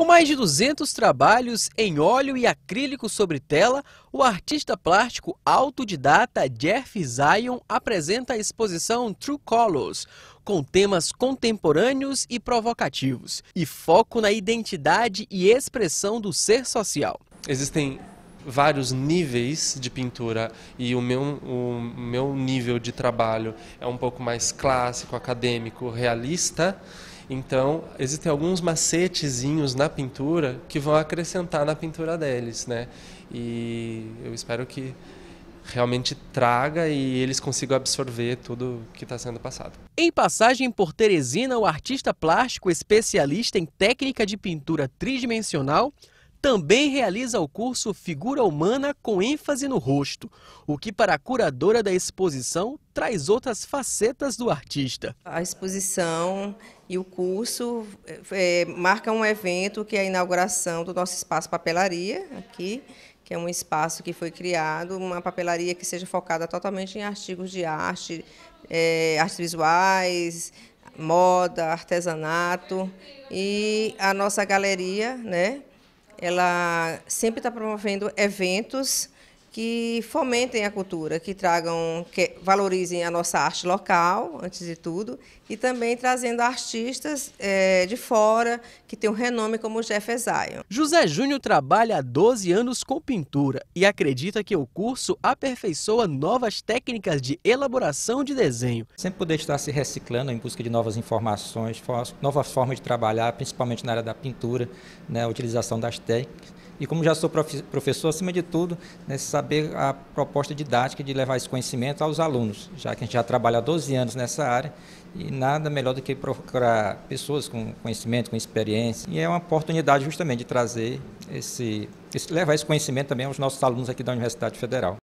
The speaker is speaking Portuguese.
Com mais de 200 trabalhos em óleo e acrílico sobre tela, o artista plástico autodidata Jeff Zion apresenta a exposição True Colors, com temas contemporâneos e provocativos, e foco na identidade e expressão do ser social. Existem vários níveis de pintura e o meu, o meu nível de trabalho é um pouco mais clássico, acadêmico, realista então, existem alguns macetezinhos na pintura que vão acrescentar na pintura deles, né? E eu espero que realmente traga e eles consigam absorver tudo que está sendo passado. Em passagem por Teresina, o artista plástico especialista em técnica de pintura tridimensional também realiza o curso Figura Humana com ênfase no rosto, o que para a curadora da exposição traz outras facetas do artista. A exposição e o curso é, marcam um evento que é a inauguração do nosso espaço papelaria aqui, que é um espaço que foi criado, uma papelaria que seja focada totalmente em artigos de arte, é, artes visuais, moda, artesanato e a nossa galeria, né, ela sempre está promovendo eventos que fomentem a cultura, que tragam, que valorizem a nossa arte local, antes de tudo, e também trazendo artistas é, de fora que têm um renome como Jeff Zion. José Júnior trabalha há 12 anos com pintura e acredita que o curso aperfeiçoa novas técnicas de elaboração de desenho. Sempre poder estar se reciclando em busca de novas informações, novas formas de trabalhar, principalmente na área da pintura, né, a utilização das técnicas e como já sou prof, professor, acima de tudo, né, saber a proposta didática de levar esse conhecimento aos alunos, já que a gente já trabalha há 12 anos nessa área e nada melhor do que procurar pessoas com conhecimento, com experiência. E é uma oportunidade justamente de trazer esse, esse levar esse conhecimento também aos nossos alunos aqui da Universidade Federal.